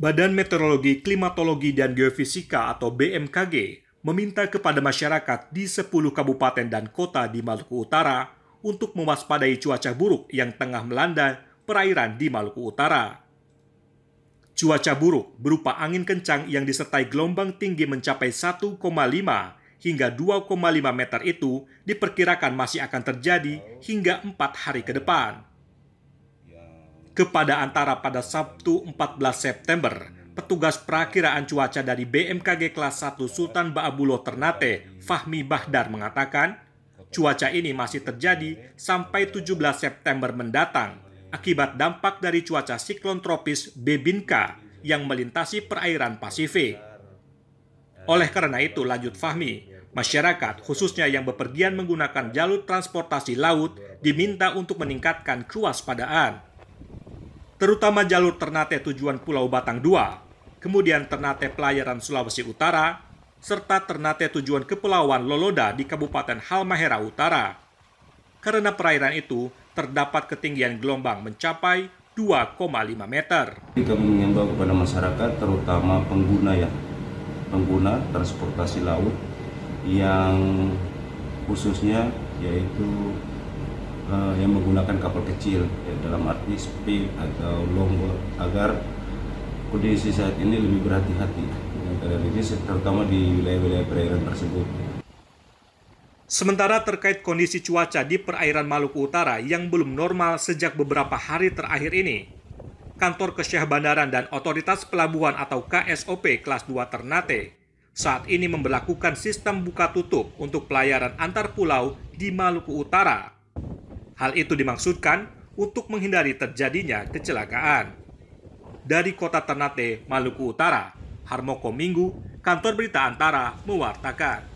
Badan Meteorologi, Klimatologi, dan Geofisika atau BMKG meminta kepada masyarakat di 10 kabupaten dan kota di Maluku Utara untuk mewaspadai cuaca buruk yang tengah melanda perairan di Maluku Utara. Cuaca buruk berupa angin kencang yang disertai gelombang tinggi mencapai 1,5 hingga 2,5 meter itu diperkirakan masih akan terjadi hingga 4 hari ke depan. Kepada antara pada Sabtu 14 September, petugas perakiraan cuaca dari BMKG kelas 1 Sultan Baabuloh Ternate, Fahmi Bahdar mengatakan, cuaca ini masih terjadi sampai 17 September mendatang akibat dampak dari cuaca siklon tropis Bebinka yang melintasi perairan Pasifik. Oleh karena itu, lanjut Fahmi, Masyarakat, khususnya yang bepergian menggunakan jalur transportasi laut, diminta untuk meningkatkan kewaspadaan terutama jalur Ternate tujuan Pulau Batang 2, kemudian Ternate Pelayaran Sulawesi Utara, serta Ternate tujuan Kepulauan Loloda di Kabupaten Halmahera Utara. Karena perairan itu terdapat ketinggian gelombang mencapai 2,5 meter. Kami mengimbau kepada masyarakat, terutama pengguna ya, pengguna transportasi laut yang khususnya yaitu uh, yang menggunakan kapal kecil ya, dalam arti speed atau longboard agar kondisi saat ini lebih berhati-hati dengan keadaan ini terutama di wilayah-wilayah perairan tersebut. Sementara terkait kondisi cuaca di perairan Maluku Utara yang belum normal sejak beberapa hari terakhir ini, Kantor Kesyah Bandaran dan Otoritas Pelabuhan atau KSOP kelas 2 Ternate saat ini memperlakukan sistem buka tutup untuk pelayaran antar pulau di Maluku Utara Hal itu dimaksudkan untuk menghindari terjadinya kecelakaan. Dari kota Ternate, Maluku Utara, Harmoko Minggu, kantor berita Antara mewartakan.